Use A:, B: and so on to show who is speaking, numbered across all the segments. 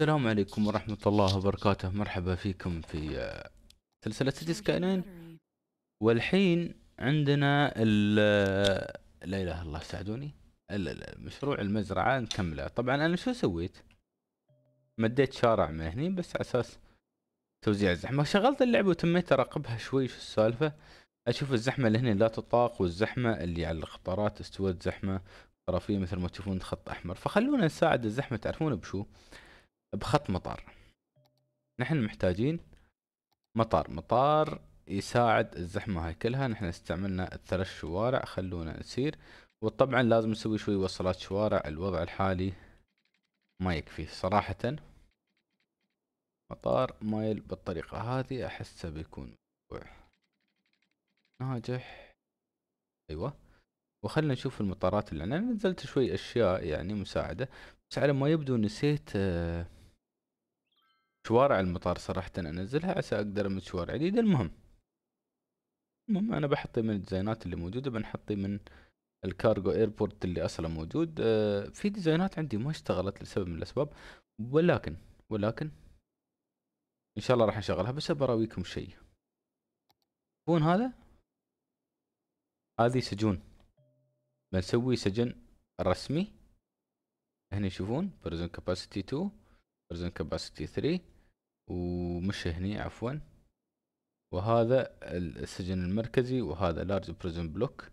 A: السلام عليكم ورحمة الله وبركاته مرحبا فيكم في آه، سلسلة سيتي سكاي والحين عندنا ال آه، لا اله الا الله ساعدوني مشروع المزرعة نكمله طبعا انا شو سويت مديت شارع من هني بس على اساس توزيع الزحمة شغلت اللعبة وتميت اراقبها شوي شو السالفة اشوف الزحمة اللي هني لا تطاق والزحمة اللي على القطارات استوت زحمة خرافية مثل ما تشوفون خط احمر فخلونا نساعد الزحمة تعرفون بشو بخط مطار نحن محتاجين مطار مطار يساعد الزحمة هاي كلها نحن استعملنا الثلاث شوارع خلونا نسير وطبعا لازم نسوي شوي وصلات شوارع الوضع الحالي ما يكفي صراحة مطار مايل بالطريقة هذه أحسه بيكون ناجح أيوة وخلنا نشوف المطارات اللي أنا نزلت شوي أشياء يعني مساعدة بس على ما يبدو نسيت آه شوارع المطار صراحة انزلها عسى اقدر امد شوارع جديدة المهم المهم انا بحطي من الديزاينات اللي موجودة بنحطي من الكارغو ايربورت اللي اصلا موجود آه في ديزاينات عندي ما اشتغلت لسبب من الاسباب ولكن ولكن ان شاء الله راح نشغلها بس براويكم شيء تشوفون هذا هذه سجون بنسوي سجن رسمي هنا يشوفون برزن كاباسيتي 2 برزن كاباسيتي 3 ومش هني عفوا وهذا السجن المركزي وهذا لارج بريزن بلوك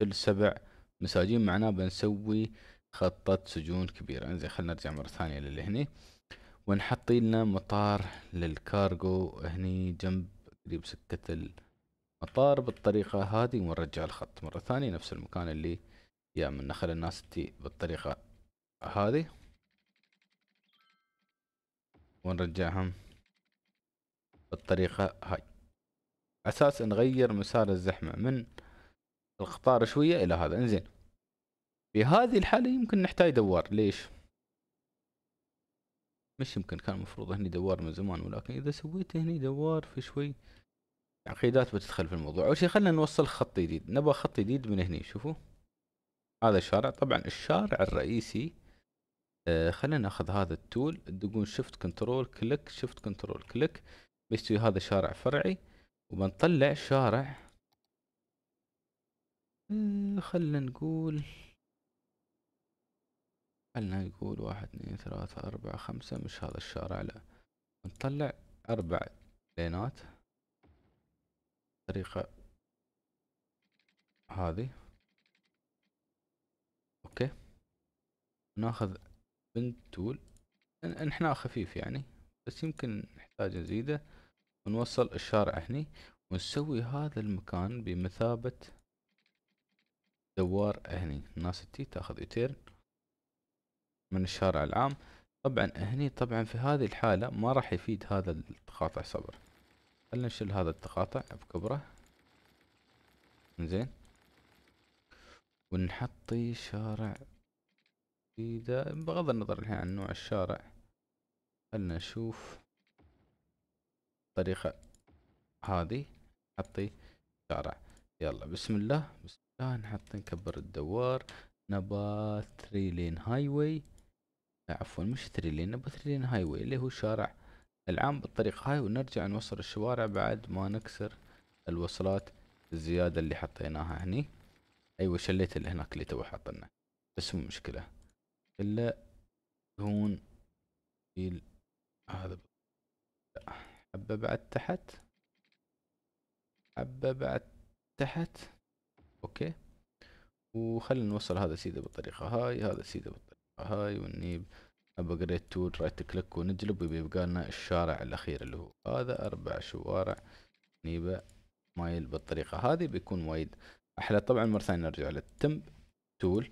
A: كل سبع مساجين معناه بنسوي خطة سجون كبيرة انزين خلنا نرجع مرة ثانية للي هني ونحط لنا مطار للكارغو هني جنب قريب سكة المطار بالطريقة هذه ونرجع الخط مرة ثانية نفس المكان اللي يا من خلي الناس تي بالطريقة هذه ونرجعهم بالطريقة هاي اساس نغير مسار الزحمة من القطار شوية الى هذا انزين في هذه الحالة يمكن نحتاج دوار ليش مش يمكن كان المفروض هني دوار من زمان ولكن اذا سويت هني دوار في شوي تعقيدات بتدخل في الموضوع اول شي خلينا نوصل خط جديد نبغى خط جديد من هني شوفوا هذا الشارع طبعا الشارع الرئيسي آه خلينا ناخذ هذا التول تدقون شفت كنترول كليك شفت كنترول كليك بيستوي هذا شارع فرعي وبنطلع شارع آه، خلنا نقول خلنا نقول واحد اثنين ثلاثة أربعة خمسة مش هذا الشارع لا نطلع أربع لينات طريقة هذه اوكي ناخذ بنت تول انحناء خفيف يعني بس يمكن نحتاج نزيده ونوصل الشارع هني ونسوي هذا المكان بمثابة دوار هني الناس تي تاخذ يوتيرن من الشارع العام طبعا هني طبعا في هذه الحالة ما راح يفيد هذا التقاطع صبر خلنا نشيل هذا التقاطع بكبره زين ونحطي شارع جديدة بغض النظر الحين عن نوع الشارع خلنا نشوف بالطريقة هذه حطي شارع يلا بسم الله بسم الله نحط نكبر الدوار نبى ثري لين هايواي عفوا مش ثري لين نبى ثري لين اللي هو شارع العام بالطريقة هاي ونرجع نوصل الشوارع بعد ما نكسر الوصلات الزيادة اللي حطيناها هني ايوه شليت اللي هناك اللي تو حاطنا بس مو مشكلة الا هون هذا لا. حبة بعد تحت حبة بعد تحت اوكي وخلينا نوصل هذا سيدة بالطريقة هاي هذا سيدة بالطريقة هاي ونجيب ابجريد تول رايت كليك ونجلب ويبقى لنا الشارع الاخير اللي هو هذا اربع شوارع نيبة مايل بالطريقة هذه بيكون وايد احلى طبعا مرة ثانية نرجع للتمب تول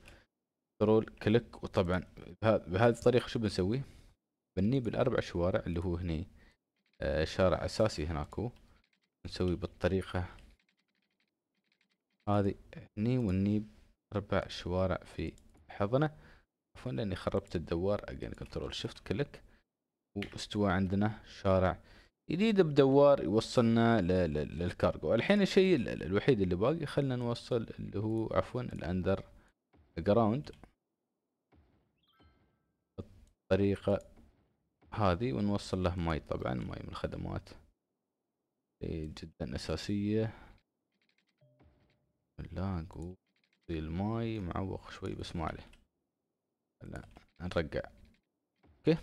A: كنترول كليك وطبعا بهذه الطريقة شو بنسوي؟ بنجيب الاربع شوارع اللي هو هني آه، شارع اساسي هناك نسوي بالطريقة هذي هني وهني اربع شوارع في حضنة عفوا لاني خربت الدوار اجين كنترول شيفت كليك واستوى عندنا شارع جديد بدوار يوصلنا للكارغو الحين الشيء الوحيد اللي باقي خلنا نوصل اللي هو عفوا الاندر جراوند الطريقة هذه ونوصل له ماي طبعا ماي من الخدمات إيه، جدا أساسية نقول الماي معوق شوي بس ما عليه لا نرجع اوكي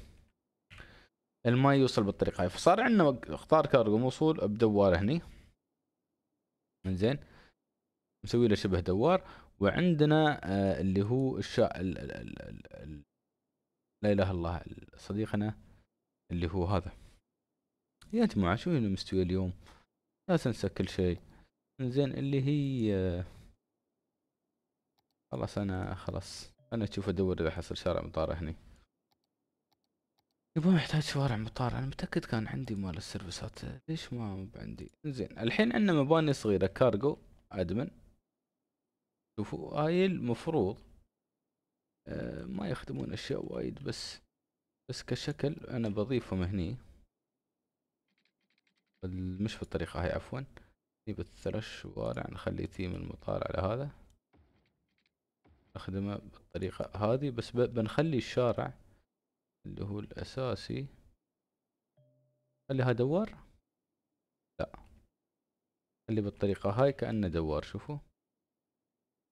A: الماي يوصل بالطريقة هاي فصار عندنا اختار كارغو موصول بدوار هني انزين مسوي له شبه دوار وعندنا آه، اللي هو الشا ال... ال... ال... لا اله الا الله صديقنا اللي هو هذا يا جماعة شو اللي مستوي اليوم لا تنسى كل شيء زين اللي هي خلاص انا خلاص انا اشوف ادور اذا حصل شارع مطار هني يبغى محتاج شوارع مطار انا متاكد كان عندي مال السيرفسات ليش ما عندي زين الحين عندنا مباني صغيره كارجو ادمن شوفوا هاي المفروض آه ما يخدمون اشياء وايد بس بس كشكل انا بضيفهم هني مش بالطريقة هاي عفوا نجيب الثرش وارع يعني نخلي ثيم المطار على هذا نخدمه بالطريقة هذه بس بنخلي الشارع اللي هو الأساسي خليها دوار لا خلي بالطريقة هاي كأنه دوار شوفوا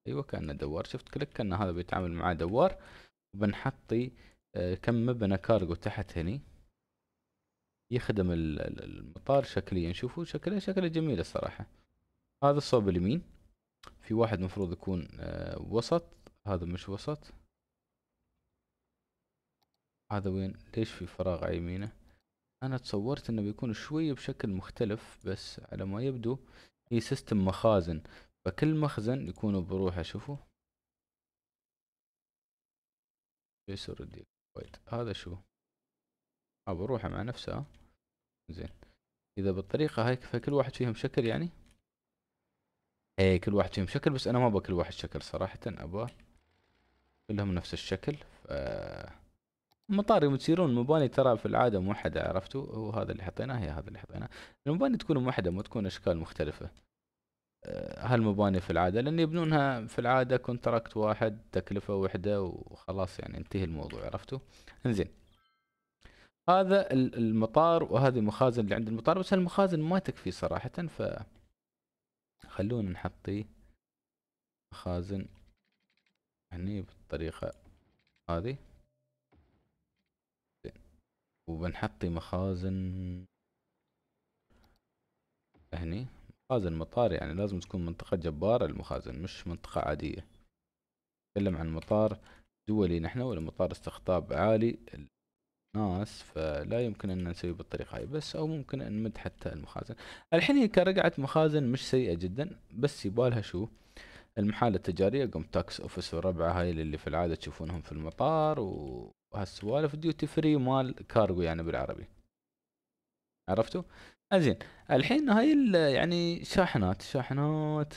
A: أيوة كأنه دوار شفت كلك كأن هذا بيتعامل مع دوار وبنحطي آه، كم مبنى كارغو تحت هني يخدم المطار شكليا شوفوا شكله شكله جميل الصراحة هذا الصوب اليمين في واحد مفروض يكون آه، وسط هذا مش وسط هذا وين ليش في فراغ على يمينه انا تصورت انه بيكون شوية بشكل مختلف بس على ما يبدو هي سيستم مخازن فكل مخزن يكون بروحه شوفوا جيسر الديل وايد هذا شو ابى آه، اروحه مع نفسه آه. زين اذا بالطريقه هاي فكل واحد فيهم شكل يعني اي كل واحد فيهم شكل بس انا ما ابغى كل واحد شكل صراحه ابغى كلهم نفس الشكل ف مطار يوم تسيرون المباني ترى في العاده موحده عرفتوا هو هذا اللي حطيناه هي هذا اللي حطيناه المباني تكون موحده ما تكون اشكال مختلفه آه، هالمباني في العاده لان يبنونها في العاده كونتراكت واحد تكلفه وحده وخلاص يعني انتهي الموضوع عرفتوا انزين هذا المطار وهذه المخازن اللي عند المطار بس المخازن ما تكفي صراحه ف خلونا نحطي مخازن هني بالطريقه هذه وبنحطي مخازن هني مخازن مطار يعني لازم تكون منطقة جبارة المخازن مش منطقة عادية نتكلم عن مطار دولي نحن ولا مطار استقطاب عالي الناس فلا يمكن ان نسوي بالطريقه هاي بس او ممكن ان نمد حتى المخازن الحين هي كرقعه مخازن مش سيئه جدا بس يبالها شو المحال التجاريه قم تاكس اوفيس وربعه هاي اللي في العاده تشوفونهم في المطار وهالسوالف ديوتي فري مال كارغو يعني بالعربي عرفتوا آه، زين الحين هاي يعني شاحنات شاحنات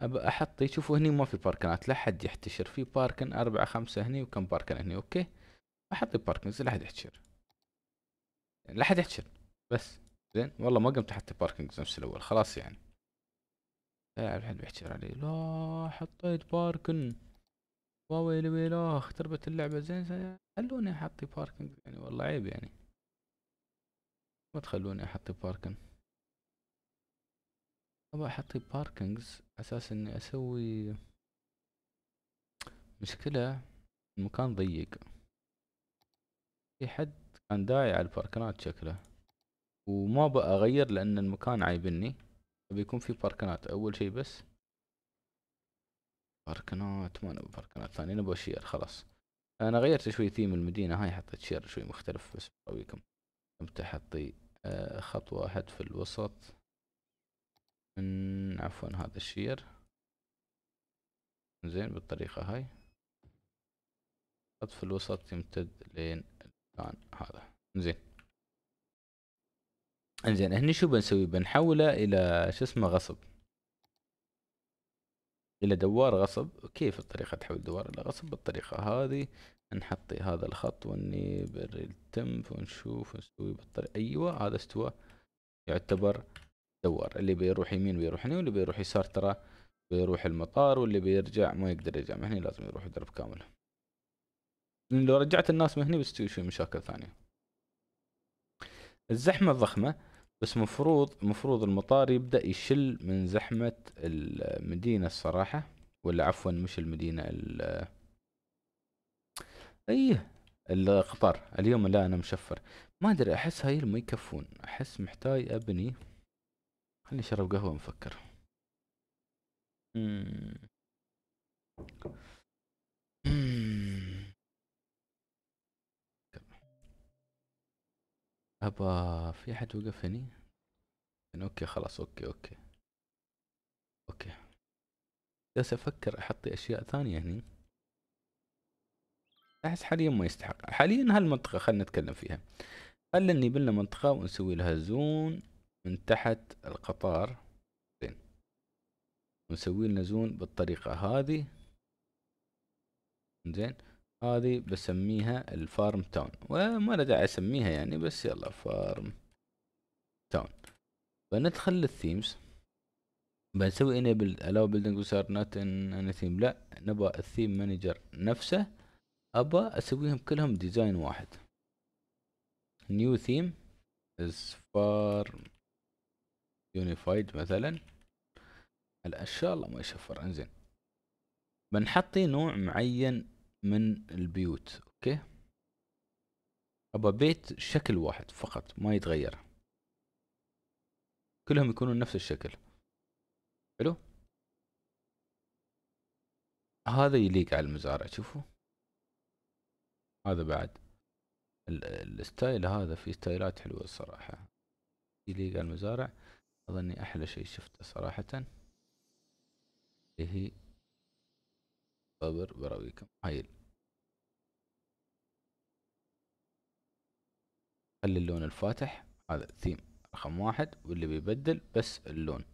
A: ابى احط شوفوا هني ما في باركنات لا حد يحتشر في باركن اربعة خمسة هني وكم باركن هني اوكي احط باركنز لا حد يحتشر لا حد يحتشر بس زين والله ما قمت احط باركنز نفس الاول خلاص يعني لا حد بيحتشر علي لا حطيت باركن واويلي ويلاخ تربت اللعبة زين خلوني احط باركنج يعني والله عيب يعني ما تخلوني احط باركن ابى احط باركنجز اساس اني اسوي مشكلة المكان ضيق في حد كان داعي على الباركنات شكله وما بقى اغير لان المكان عايبني بيكون في باركنات اول شي بس باركنات ما نبي باركنات ثانية نبغى شير خلاص انا غيرت شوي ثيم المدينة هاي حطيت شير شوي مختلف بس بقويكم بتحطي آه، خط واحد في الوسط من عفوا هذا الشير زين بالطريقة هاي خط في الوسط يمتد لين المكان هذا زين انزين هني شو بنسوي بنحوله الى شو اسمه غصب الى دوار غصب كيف الطريقه تحول دوار الى غصب بالطريقه هذه نحط هذا الخط وني بالتمب ونشوف ونسوي بالطريقه ايوه هذا استوى يعتبر دوار اللي بيروح يمين بيروح هنا واللي بيروح يسار ترى بيروح المطار واللي بيرجع ما يقدر يرجع من هنا لازم يروح درب كامل لو رجعت الناس من هنا بتستوي شوي مشاكل ثانيه الزحمه الضخمه بس مفروض مفروض المطار يبدأ يشل من زحمة المدينة الصراحة ولا عفوا مش المدينة ال اي القطار اليوم لا انا مشفر ما ادري احس هاي ما يكفون احس محتاج ابني خليني اشرب قهوة ونفكر أبا في حد وقف هني يعني اوكي خلاص اوكي اوكي اوكي جالس افكر احط اشياء ثانيه هني احس حاليا ما يستحق حاليا هالمنطقه خلنا نتكلم فيها خلنا نجيب لنا منطقه ونسوي لها زون من تحت القطار زين ونسوي لنا زون بالطريقه هذه زين هذه بسميها الفارم تاون وما له داعي اسميها يعني بس يلا فارم تاون بندخل للثيمز بنسوي انيبل allow building wizard not in ثيم لا نبغى الثيم مانجر نفسه ابى اسويهم كلهم ديزاين واحد نيو ثيم is فارم يونيفايد مثلا هلا ان شاء الله ما يشفر انزين بنحطي نوع معين من البيوت اوكي ابى بيت شكل واحد فقط ما يتغير كلهم يكونوا نفس الشكل حلو هذا يليق على المزارع شوفوا هذا بعد الستايل هذا في ستايلات حلوه الصراحه يليق على المزارع اظني احلى شيء شفته صراحه اللي هي بابر براويكم هاي خلي اللون الفاتح هذا ثيم رقم واحد واللي بيبدل بس اللون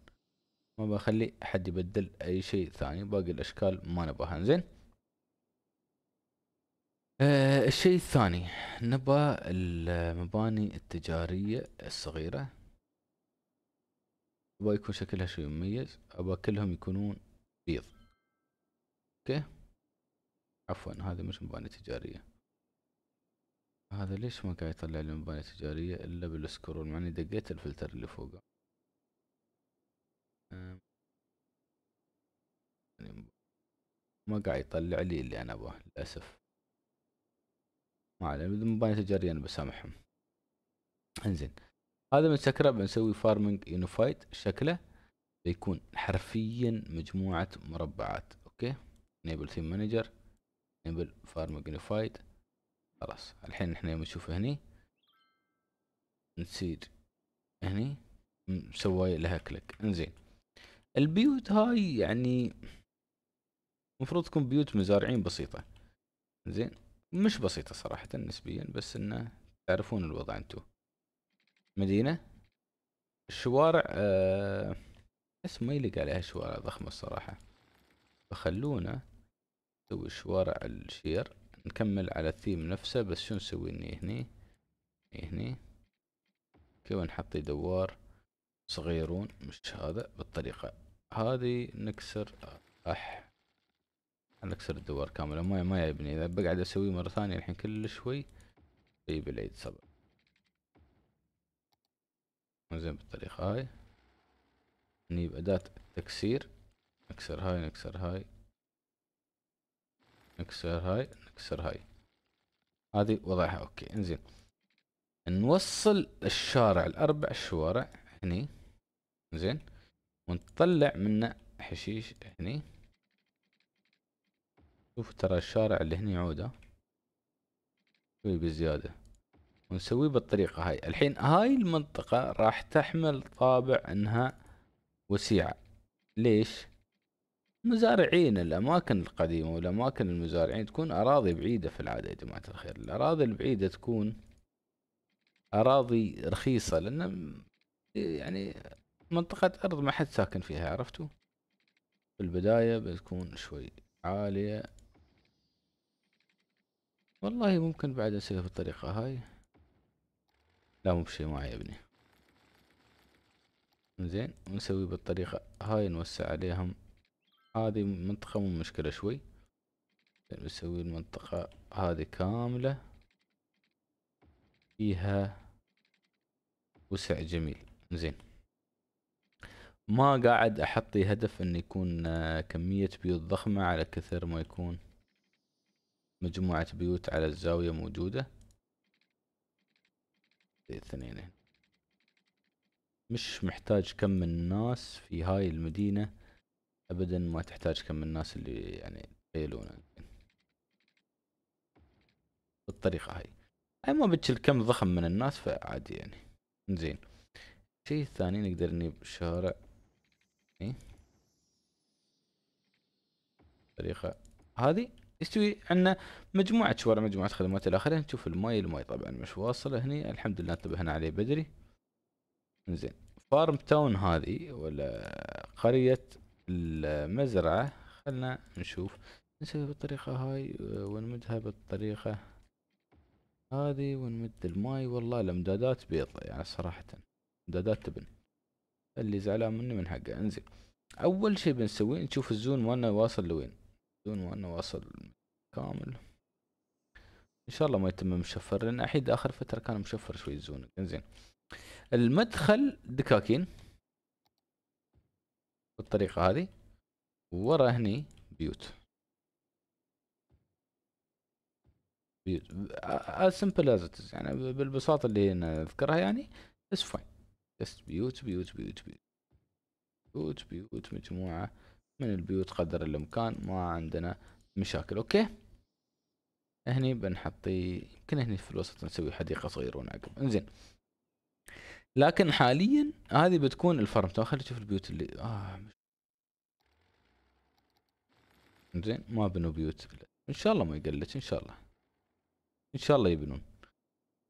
A: ما بخلي حد يبدل اي شيء ثاني باقي الاشكال ما نبغاها زين آه الشيء الثاني نبغى المباني التجارية الصغيرة أبغى يكون شكلها شيء مميز أبغى كلهم يكونون بيض أوكي عفوا هذا مش مباني تجارية هذا ليش ما قاعد يطلع لي مباني تجارية الا بالسكرول مع اني دقيت الفلتر اللي فوقه ما قاعد يطلع لي اللي انا ابغاه للاسف ما عليه مباني تجارية انا بسامحهم انزين هذا من سكرة بنسوي فارمنج يونيفايد شكله بيكون حرفيا مجموعة مربعات اوكي نيبل ثيم مانجر نبل فار ماجنيفايد خلاص الحين احنا يوم نشوف هني نصير هني مسوي لها كليك انزين البيوت هاي يعني المفروض تكون بيوت مزارعين بسيطة زين مش بسيطة صراحة نسبيا بس انه تعرفون الوضع انتو مدينة الشوارع آه اسم ما يلقى عليها شوارع ضخمة الصراحة فخلونا نسوي شوارع الشير نكمل على الثيم نفسه بس شو نسوي اني هني هني كيف نحطي دوار صغيرون مش هذا بالطريقة هذه نكسر اح نكسر الدوار كاملة ما ما يبني اذا بقعد اسوي مرة ثانية الحين كل شوي طيب العيد صبر زين بالطريقة هاي نجيب اداة التكسير نكسر هاي نكسر هاي نكسر هاي نكسر هاي هذه وضعها اوكي انزين نوصل الشارع الاربع شوارع هني زين ونطلع منه حشيش هني شوف ترى الشارع اللي هني عودة شوي بزيادة ونسويه بالطريقة هاي الحين هاي المنطقة راح تحمل طابع انها وسيعة ليش مزارعين الأماكن القديمة والأماكن المزارعين تكون أراضي بعيدة في العادة يا جماعة الخير الأراضي البعيدة تكون أراضي رخيصة لأن يعني منطقة أرض ما حد ساكن فيها عرفتوا في البداية بتكون شوي عالية والله ممكن بعد أسويها بالطريقة هاي لا بشي معي يا ابني زين ونسوي بالطريقة هاي نوسع عليهم هذه منطقة مو مشكلة شوي يعني بسوي المنطقة هذه كاملة فيها وسع جميل زين ما قاعد احطي هدف ان يكون آه، كمية بيوت ضخمة على كثر ما يكون مجموعة بيوت على الزاوية موجودة اثنين مش محتاج كم من الناس في هاي المدينة ابدا ما تحتاج كم من الناس اللي يعني يتخيلونه بالطريقه هاي اي ما بتشيل كم ضخم من الناس فعادي يعني زين الشيء الثاني نقدر نجيب شارع إيه. طريقة هذه يستوي عندنا مجموعة شوارع مجموعة خدمات إلى آخره نشوف الماي الماي طبعا مش واصلة هني الحمد لله انتبهنا عليه بدري زين فارم تاون هذه ولا قرية المزرعة خلنا نشوف نسوي بالطريقة هاي آه، ونمدها بالطريقة هذه ونمد الماي والله الامدادات بيضة يعني صراحة امدادات تبن اللي زعلان مني من حقه انزين اول شي بنسويه نشوف الزون مالنا واصل لوين الزون مالنا واصل كامل ان شاء الله ما يتم مشفر لان احيد اخر فترة كان مشفر شوي الزون انزين المدخل دكاكين بالطريقة هذه ورا هني بيوت بيوت as آه، simple as it is يعني بالبساطة اللي نذكرها يعني it's fine بس بيوت بيوت بيوت بيوت بيوت بيوت مجموعة من البيوت قدر الإمكان ما عندنا مشاكل أوكي هني بنحطي يمكن هني في الوسط نسوي حديقة صغيرة ونعقب انزين لكن حاليا هذه بتكون الفرم تو طيب، خلينا نشوف البيوت اللي اه زين ما بنوا بيوت ان شاء الله ما يقلت ان شاء الله ان شاء الله يبنون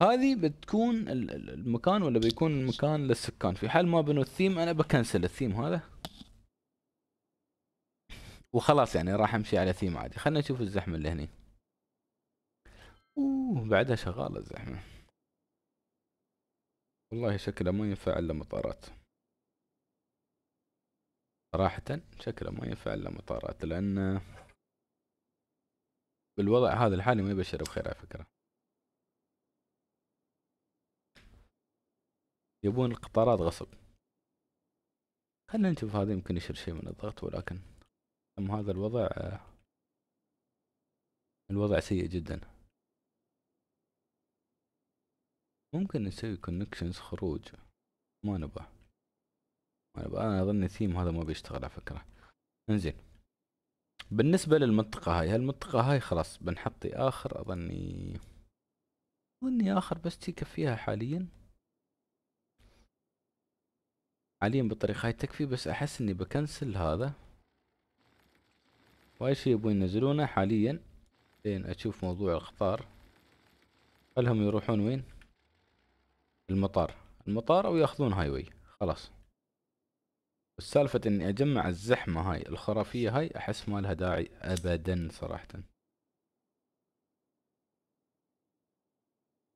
A: هذه بتكون المكان ولا بيكون المكان للسكان في حال ما بنوا الثيم انا بكنسل الثيم هذا وخلاص يعني راح امشي على ثيم عادي خلينا نشوف الزحمه اللي هني اوه بعدها شغاله الزحمه والله شكله ما ينفع إلا مطارات صراحة شكله ما ينفع إلا مطارات لأن بالوضع هذا الحالي ما يبشر بخير على فكرة يبون القطارات غصب خلينا نشوف هذا يمكن يشيل شيء من الضغط ولكن هذا الوضع آه، الوضع سيء جدا ممكن نسوي كونكشنز خروج ما نبغى ما نبغى انا اظن الثيم هذا ما بيشتغل على فكرة انزين بالنسبة للمنطقة هاي هالمنطقة هاي خلاص بنحطي اخر اظني اظني اخر بس تكفيها حاليا حاليا بالطريقة هاي تكفي بس احس اني بكنسل هذا واي شي يبون ينزلونه حاليا لين اشوف موضوع القطار خلهم يروحون وين المطار المطار او ياخذون هاي واي خلاص السالفة اني اجمع الزحمة هاي الخرافية هاي احس ما لها داعي ابدا صراحة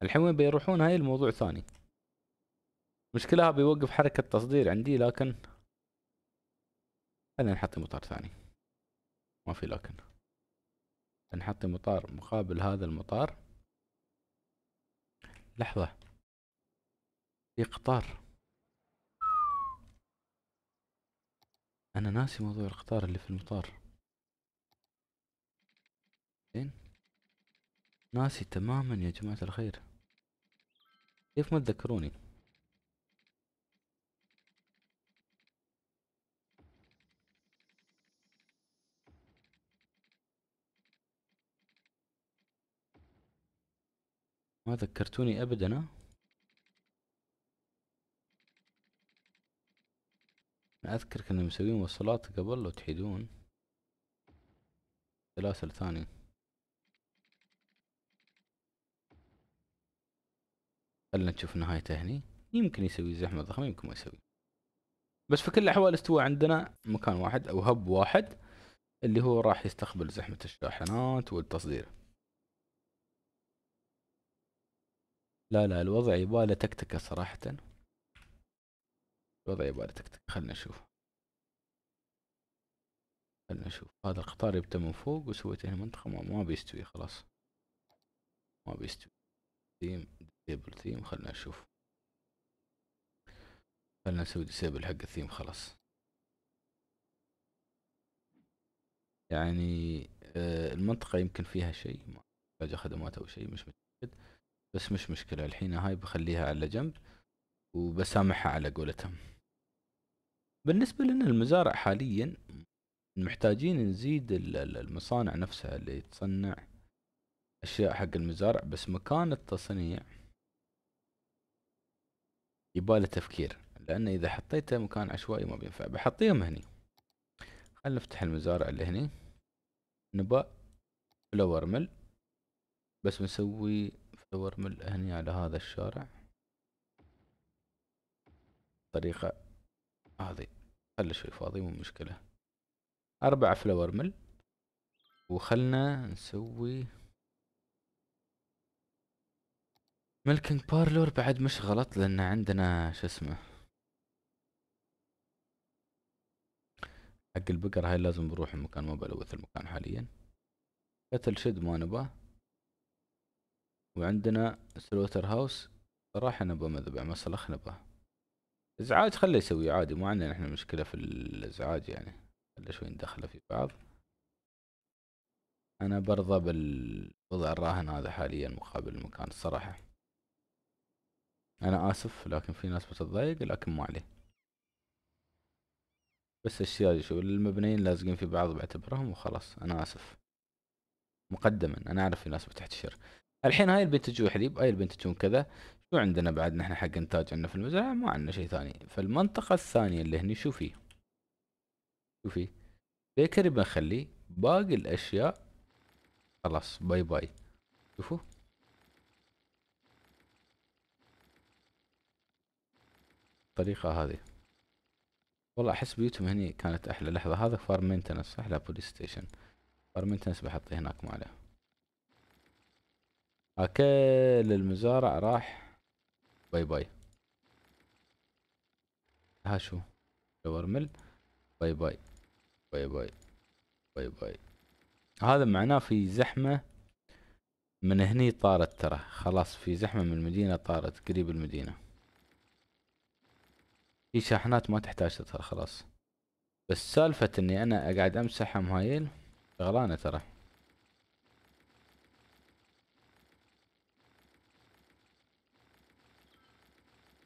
A: الحين بيروحون هاي الموضوع ثاني مشكلة بيوقف حركة تصدير عندي لكن خلينا نحط مطار ثاني ما في لكن نحط مطار مقابل هذا المطار لحظة في قطار انا ناسي موضوع القطار اللي في المطار زين ناسي تماما يا جماعة الخير كيف ما تذكروني ما ذكرتوني ابدا اذكر كنا مسويين وصلات قبل لو تحيدون سلاسل ثاني خلنا نشوف نهايته هني يمكن يسوي زحمة ضخمة يمكن ما يسوي بس في كل الأحوال استوى عندنا مكان واحد أو هب واحد اللي هو راح يستقبل زحمة الشاحنات والتصدير لا لا الوضع يباله تكتكة صراحة الوضع يبغى تكتك خلنا نشوف خلنا نشوف هذا القطار يبدأ من فوق وسويت هنا منطقة ما, ما بيستوي خلاص ما بيستوي ثيم ديسيبل ثيم خلنا نشوف خلنا نسوي ديسيبل حق الثيم خلاص يعني آه، المنطقة يمكن فيها شيء تحتاج خدمات أو شيء مش متأكد بس مش مشكلة الحين هاي بخليها على جنب وبسامحها على قولتهم بالنسبة لنا المزارع حاليا محتاجين نزيد المصانع نفسها اللي تصنع أشياء حق المزارع بس مكان التصنيع يباله تفكير لأن إذا حطيته مكان عشوائي ما بينفع بحطيهم هني خلنا نفتح المزارع اللي هني نباء فلور مل بس بنسوي فلور مل هني على هذا الشارع طريقة هذه خلي شوي فاضي مو مشكلة أربعة فلاور مل وخلنا نسوي ملكنج بارلور بعد مش غلط لأن عندنا شو اسمه حق البقر هاي لازم بروح المكان ما بلوث المكان حاليا قتل شد ما نباه وعندنا سلوتر هاوس صراحة نبا مذبح مسلخ نباه ازعاج خله يسوي عادي ما عندنا احنا مشكله في الازعاج يعني خله شوي ندخله في بعض انا برضى بالوضع الراهن هذا حاليا مقابل المكان الصراحه انا اسف لكن في ناس بتضايق لكن ما عليه بس الشيء شو المبنيين لازقين في بعض بعتبرهم وخلاص انا اسف مقدما انا اعرف في ناس بتحتشر الحين هاي البنت تجون حليب هاي البنت تجون كذا شو عندنا بعد نحن حق انتاج عندنا في المزرعة ما عندنا شيء ثاني فالمنطقة الثانية اللي هني شوفي شوفي بيكري بنخليه باقي الاشياء خلاص باي باي شوفوا الطريقة هذه والله احس بيوتهم هني كانت احلى لحظة هذا فار مينتنس احلى بوليس ستيشن فار مينتنس بحطه هناك ما عليه اكل المزارع راح باي باي ها شو دورمل باي باي باي باي باي باي هذا معناه في زحمة من هني طارت ترى خلاص في زحمة من المدينة طارت قريب المدينة في شاحنات ما تحتاج تظهر خلاص بس سالفة اني انا اقعد امسحهم هايل شغلانة ترى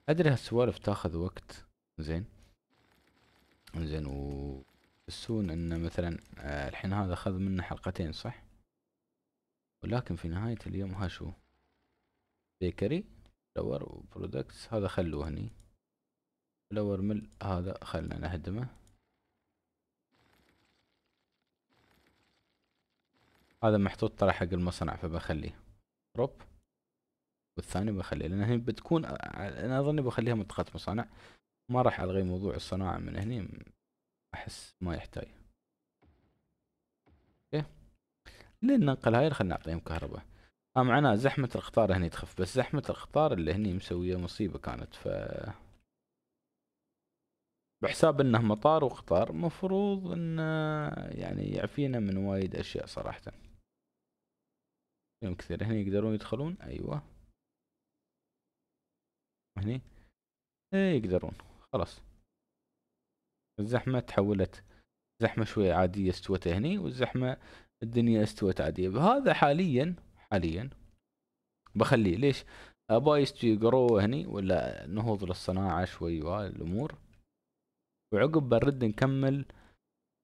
A: ادري هالسوالف تاخذ وقت زين زين و السون انه مثلا آه، الحين هذا اخذ منا حلقتين صح ولكن في نهاية اليوم ها شو بيكري فلور وبرودكتس هذا خلوه هني فلور مل هذا خلنا نهدمه هذا محطوط ترى حق المصنع فبخليه روب والثاني بخليه لان هي بتكون انا اظني بخليها منطقه مصانع ما راح الغي موضوع الصناعه من هني احس ما يحتاج اوكي لين ننقل هاي خلينا نعطيهم كهرباء ها آه، معناه زحمة القطار هني تخف بس زحمة القطار اللي هني مسوية مصيبة كانت ف بحساب انه مطار وقطار مفروض انه يعني يعفينا من وايد اشياء صراحة يوم كثير هني يقدرون يدخلون ايوه هني إيه، يقدرون خلاص الزحمة تحولت زحمة شوية عادية استوت هني والزحمة الدنيا استوت عادية هذا حاليا حاليا بخليه ليش ابا يستوي قرو هني ولا نهوض للصناعة شوي والامور وعقب برد نكمل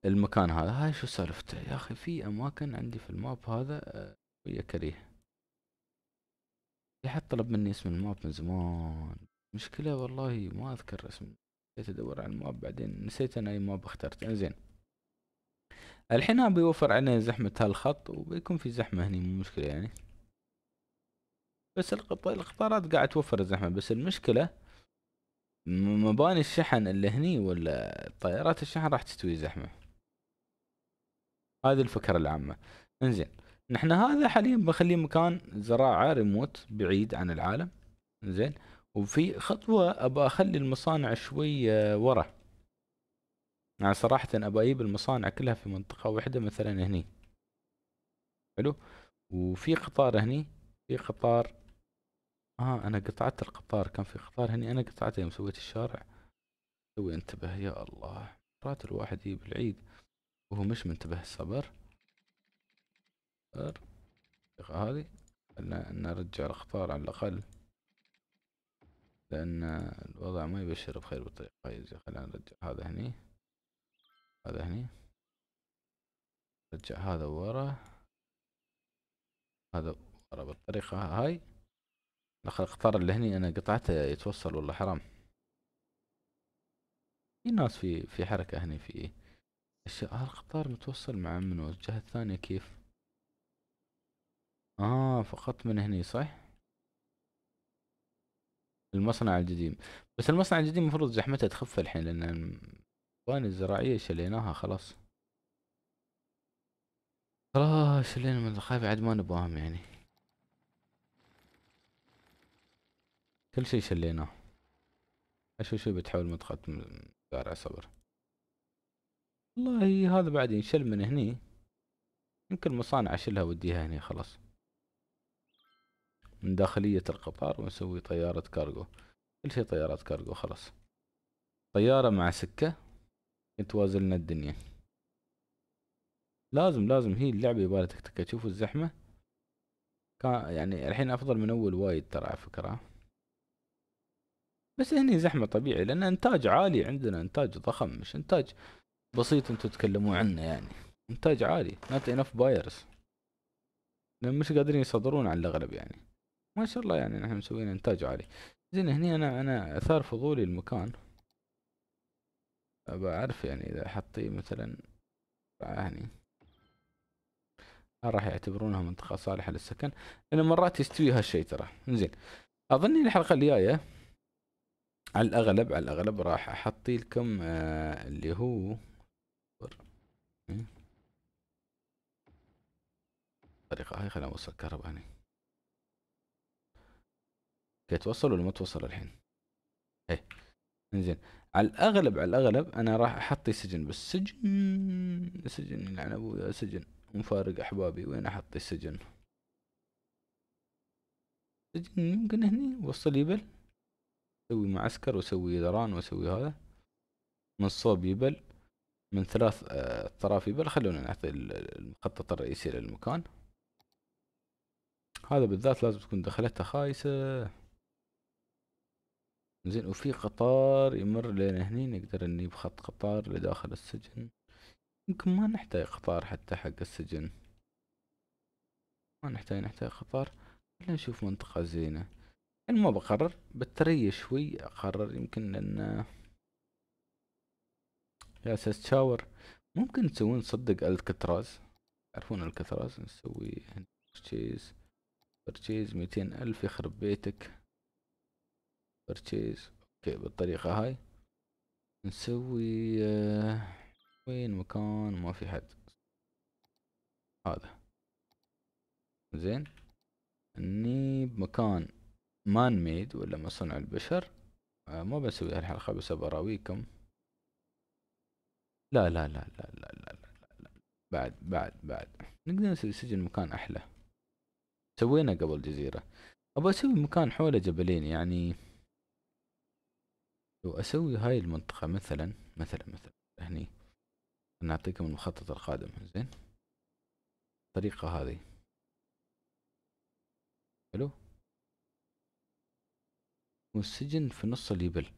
A: المكان هذا هاي شو سالفته يا اخي في اماكن عندي في الماب هذا شوية آه، كريه في حد طلب مني اسم الماب من زمان مشكلة والله ما اذكر اسم نسيت ادور على الماب بعدين نسيت انا اي ماب اخترت انزين الحين بيوفر علينا زحمة هالخط وبيكون في زحمة هني مو مشكلة يعني بس القطارات قاعد توفر الزحمة بس المشكلة مباني الشحن اللي هني ولا طيارات الشحن راح تستوي زحمة هذه الفكرة العامة انزين نحن هذا حاليا بنخليه مكان زراعة ريموت بعيد عن العالم زين وفي خطوة ابى اخلي المصانع شوية آه، ورا يعني صراحة ابى اجيب المصانع كلها في منطقة واحدة مثلا هني حلو وفي قطار هني في قطار اه انا قطعت القطار كان في قطار هني انا قطعته يوم سويت الشارع سوي انتبه يا الله مرات الواحد يجيب العيد وهو مش منتبه الصبر اختار هذه خلنا نرجع الاخطار على الاقل لان الوضع ما يبشر بخير بالطريقة هاي خلينا نرجع هذا هني هذا هني نرجع هذا ورا هذا ورا بالطريقة هاي الاخر اختار اللي هني انا قطعته يتوصل والله حرام في ناس في في حركة هني في اشياء هالقطار متوصل مع من الجهة الثانية كيف اه فقط من هني صح المصنع القديم بس المصنع القديم المفروض زحمته تخف الحين لان المواني الزراعيه شليناها خلاص خلاص آه، شلينا من الخايف عاد ما نبغاهم يعني كل شيء شليناه اشوف شو بتحول مدخل مزارع صبر والله هذا بعد ينشل من هني يمكن مصانع اشيلها وديها هني خلاص من داخلية القطار ونسوي طيارة كارغو كل شيء طيارات كارغو خلاص طيارة مع سكة توازلنا الدنيا لازم لازم هي اللعبة يبالها تكتكة تشوفوا الزحمة كان يعني الحين أفضل من أول وايد ترى على فكرة بس هني زحمة طبيعي لأن إنتاج عالي عندنا إنتاج ضخم مش إنتاج بسيط انتو تتكلموا عنه يعني إنتاج عالي not enough buyers مش قادرين يصدرون على الأغلب يعني ما شاء الله يعني نحن مسويين انتاج عالي زين هني انا انا اثار فضولي المكان بعرف يعني اذا حطي مثلا هني هل راح يعتبرونها منطقة صالحة للسكن لأن مرات يستوي هالشيء ترى زين أظن الحلقة الجاية على الأغلب على الأغلب راح احط لكم آه اللي هو الطريقة هاي خليني أوصل الكهرباء هني اوكي توصل ولا ما توصل الحين ايه انزين على الاغلب على الاغلب انا راح احطي سجن بس سجن سجن يلعن يعني ابويا سجن مفارق احبابي وين احطي السجن سجن يمكن هني وصل يبل اسوي معسكر واسوي دران واسوي هذا من صوب يبل من ثلاث اطراف آه، يبل خلونا نعطي المخطط الرئيسي للمكان هذا بالذات لازم تكون دخلتها خايسه زين وفي قطار يمر لنا هني نقدر اني بخط قطار لداخل السجن يمكن ما نحتاج قطار حتى حق السجن ما نحتاج نحتاج قطار خلينا نشوف منطقة زينة يعني ما بقرر بتري شوي اقرر يمكن لان يا اساس تشاور ممكن تسوون صدق الكتراز تعرفون الكتراز نسوي هنا برشيز برشيز ميتين الف يخرب بيتك بيرتشيز اوكي بالطريقة هاي نسوي آه، وين مكان ما في حد هذا زين اني بمكان مان ميد ولا مصنع البشر آه ما بسوي هالحلقة بس براويكم لا لا لا لا لا لا, لا, لا, لا. بعد بعد بعد نقدر نسوي سجن مكان احلى سوينا قبل جزيرة ابى اسوي مكان حوله جبلين يعني لو اسوي هاي المنطقة مثلا مثلا مثلا هني نعطيكم المخطط القادم زين الطريقة هذه حلو والسجن في نص اليبل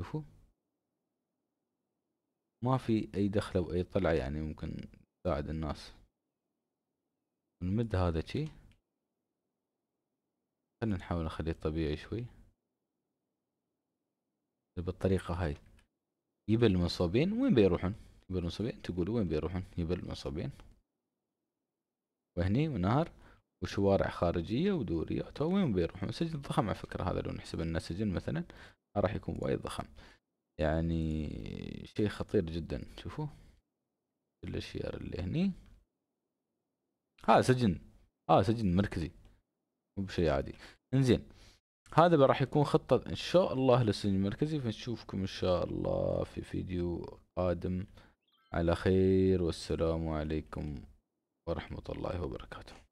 A: شوفوا ما في اي دخلة واي طلعة يعني ممكن تساعد الناس نمد هذا شي خلينا نحاول نخليه طبيعي شوي بالطريقه هاي يبل المصابين وين بيروحون يبل المصابين تقولوا وين بيروحون يبل المصابين وهني ونهر وشوارع خارجية تو وين بيروحون سجن ضخم على فكرة هذا لو نحسب انه سجن مثلا راح يكون وايد ضخم يعني شيء خطير جدا شوفوا الاشياء اللي هني ها سجن ها سجن مركزي مو بشيء عادي انزين هذا راح يكون خطة ان شاء الله للسجن المركزي فنشوفكم ان شاء الله في فيديو قادم على خير والسلام عليكم ورحمة الله وبركاته